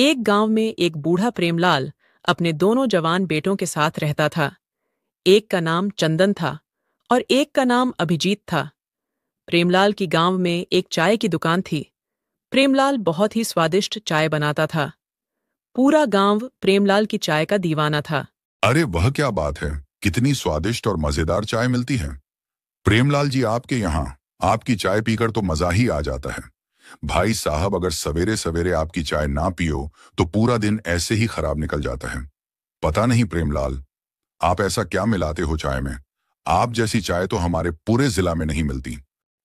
एक गांव में एक बूढ़ा प्रेमलाल अपने दोनों जवान बेटों के साथ रहता था एक का नाम चंदन था और एक का नाम अभिजीत था प्रेमलाल की गांव में एक चाय की दुकान थी प्रेमलाल बहुत ही स्वादिष्ट चाय बनाता था पूरा गांव प्रेमलाल की चाय का दीवाना था अरे वह क्या बात है कितनी स्वादिष्ट और मजेदार चाय मिलती है प्रेमलाल जी आपके यहाँ आपकी चाय पीकर तो मजा ही आ जाता है भाई साहब अगर सवेरे सवेरे आपकी चाय ना पियो तो पूरा दिन ऐसे ही खराब निकल जाता है पता नहीं प्रेमलाल आप ऐसा क्या मिलाते हो चाय में आप जैसी चाय तो हमारे पूरे जिला में नहीं मिलती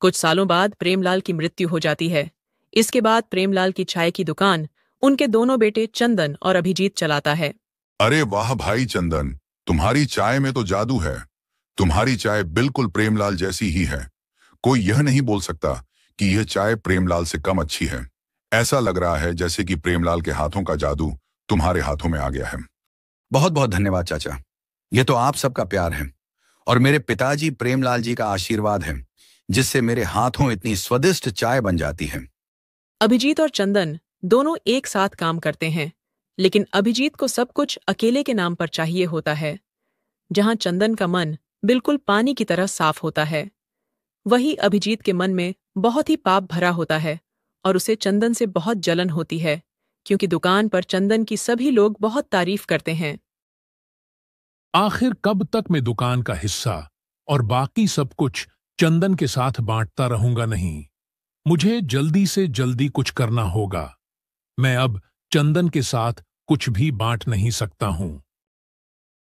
कुछ सालों बाद प्रेमलाल की मृत्यु हो जाती है इसके बाद प्रेमलाल की चाय की दुकान उनके दोनों बेटे चंदन और अभिजीत चलाता है अरे वाह भाई चंदन तुम्हारी चाय में तो जादू है तुम्हारी चाय बिल्कुल प्रेमलाल जैसी ही है कोई यह नहीं बोल सकता कि यह चाय प्रेमलाल से कम अच्छी है ऐसा लग रहा है जैसे कि प्रेमलाल के हाथों का जादू तुम्हारे हाथों में आ गया है बहुत बहुत धन्यवाद चाचा यह तो आप सबका प्यार है और मेरे पिताजी प्रेमलाल जी का आशीर्वाद है जिससे मेरे हाथों इतनी स्वादिष्ट चाय बन जाती है अभिजीत और चंदन दोनों एक साथ काम करते हैं लेकिन अभिजीत को सब कुछ अकेले के नाम पर चाहिए होता है जहां चंदन का मन बिल्कुल पानी की तरह साफ होता है वही अभिजीत के मन में बहुत ही पाप भरा होता है और उसे चंदन से बहुत जलन होती है क्योंकि दुकान पर चंदन की सभी लोग बहुत तारीफ करते हैं आखिर कब तक मैं दुकान का हिस्सा और बाकी सब कुछ चंदन के साथ बांटता रहूंगा नहीं मुझे जल्दी से जल्दी कुछ करना होगा मैं अब चंदन के साथ कुछ भी बांट नहीं सकता हूं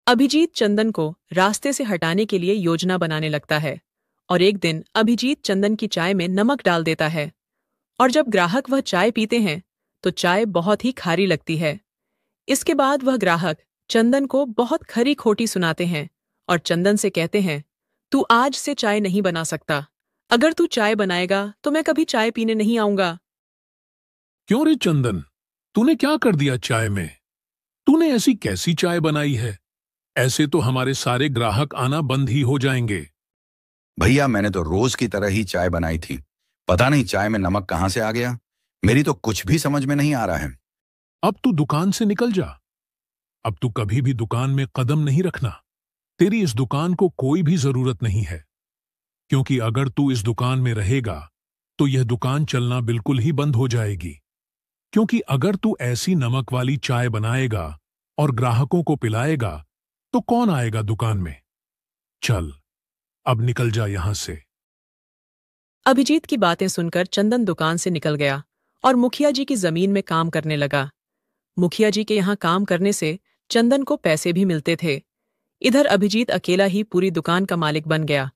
अभिजीत चंदन को रास्ते से हटाने के लिए योजना बनाने लगता है और एक दिन अभिजीत चंदन की चाय में नमक डाल देता है और जब ग्राहक वह चाय पीते हैं तो चाय बहुत ही खारी लगती है इसके बाद वह ग्राहक चंदन को बहुत खरी खोटी सुनाते हैं और चंदन से कहते हैं तू आज से चाय नहीं बना सकता अगर तू चाय बनाएगा तो मैं कभी चाय पीने नहीं आऊंगा क्यों रे चंदन तूने क्या कर दिया चाय में तूने ऐसी कैसी चाय बनाई है ऐसे तो हमारे सारे ग्राहक आना बंद ही हो जाएंगे भैया मैंने तो रोज की तरह ही चाय बनाई थी पता नहीं चाय में नमक कहां से आ गया मेरी तो कुछ भी समझ में नहीं आ रहा है अब तू दुकान से निकल जा अब तू कभी भी दुकान में कदम नहीं रखना तेरी इस दुकान को कोई भी जरूरत नहीं है क्योंकि अगर तू इस दुकान में रहेगा तो यह दुकान चलना बिल्कुल ही बंद हो जाएगी क्योंकि अगर तू ऐसी नमक वाली चाय बनाएगा और ग्राहकों को पिलाएगा तो कौन आएगा दुकान में चल अब निकल जा यहां से अभिजीत की बातें सुनकर चंदन दुकान से निकल गया और मुखिया जी की जमीन में काम करने लगा मुखिया जी के यहाँ काम करने से चंदन को पैसे भी मिलते थे इधर अभिजीत अकेला ही पूरी दुकान का मालिक बन गया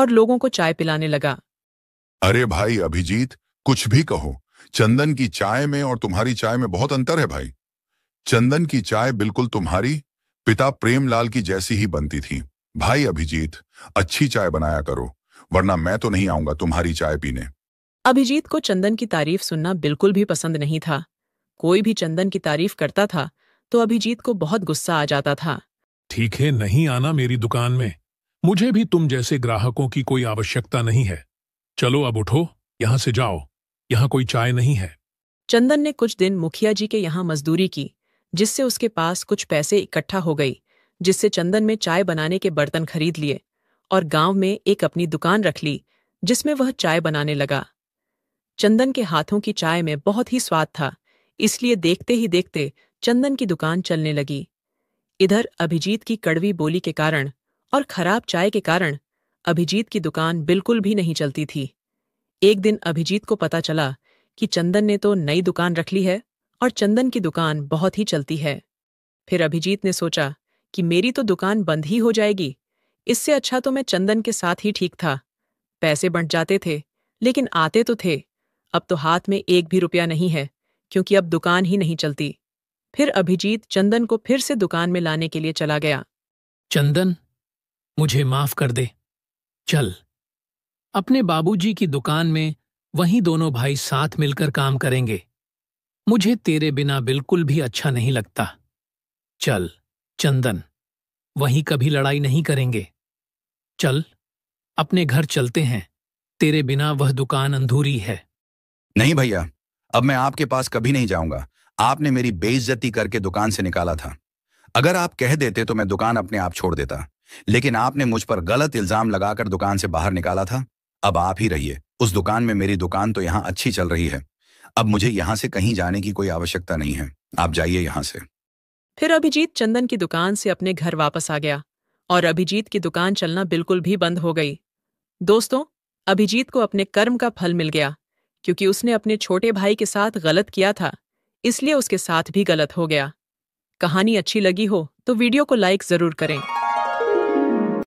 और लोगों को चाय पिलाने लगा अरे भाई अभिजीत कुछ भी कहो चंदन की चाय में और तुम्हारी चाय में बहुत अंतर है भाई चंदन की चाय बिल्कुल तुम्हारी पिता प्रेमलाल की जैसी ही बनती थी भाई अभिजीत अच्छी चाय बनाया करो वरना मैं तो नहीं आऊंगा तुम्हारी चाय पीने अभिजीत को चंदन की तारीफ सुनना बिल्कुल भी पसंद नहीं था कोई भी चंदन की तारीफ करता था तो अभिजीत को बहुत गुस्सा आ जाता था ठीक है नहीं आना मेरी दुकान में मुझे भी तुम जैसे ग्राहकों की कोई आवश्यकता नहीं है चलो अब उठो यहाँ से जाओ यहाँ कोई चाय नहीं है चंदन ने कुछ दिन मुखिया जी के यहाँ मजदूरी की जिससे उसके पास कुछ पैसे इकट्ठा हो गई जिससे चंदन में चाय बनाने के बर्तन खरीद लिए और गांव में एक अपनी दुकान रख ली जिसमें वह चाय बनाने लगा चंदन के हाथों की चाय में बहुत ही स्वाद था इसलिए देखते ही देखते चंदन की दुकान चलने लगी इधर अभिजीत की कड़वी बोली के कारण और खराब चाय के कारण अभिजीत की दुकान बिल्कुल भी नहीं चलती थी एक दिन अभिजीत को पता चला कि चंदन ने तो नई दुकान रख ली है और चंदन की दुकान बहुत ही चलती है फिर अभिजीत ने सोचा कि मेरी तो दुकान बंद ही हो जाएगी इससे अच्छा तो मैं चंदन के साथ ही ठीक था पैसे बंट जाते थे लेकिन आते तो थे अब तो हाथ में एक भी रुपया नहीं है क्योंकि अब दुकान ही नहीं चलती फिर अभिजीत चंदन को फिर से दुकान में लाने के लिए चला गया चंदन मुझे माफ कर दे चल अपने बाबूजी की दुकान में वहीं दोनों भाई साथ मिलकर काम करेंगे मुझे तेरे बिना बिल्कुल भी अच्छा नहीं लगता चल चंदन वहीं कभी लड़ाई नहीं करेंगे चल अपने घर चलते हैं तेरे बिना वह दुकान अंधूरी है नहीं भैया अब मैं आपके पास कभी नहीं जाऊंगा आपने मेरी बेइज्जती करके दुकान से निकाला था अगर आप कह देते तो मैं दुकान अपने आप छोड़ देता लेकिन आपने मुझ पर गलत इल्जाम लगाकर दुकान से बाहर निकाला था अब आप ही रहिए उस दुकान में मेरी दुकान तो यहाँ अच्छी चल रही है अब मुझे यहां से कहीं जाने की कोई आवश्यकता नहीं है आप जाइए यहां से फिर अभिजीत चंदन की दुकान से अपने घर वापस आ गया और अभिजीत की दुकान चलना बिल्कुल भी बंद हो गई दोस्तों अभिजीत को अपने कर्म का फल मिल गया क्योंकि उसने अपने छोटे भाई के साथ गलत किया था इसलिए उसके साथ भी गलत हो गया कहानी अच्छी लगी हो तो वीडियो को लाइक जरूर करें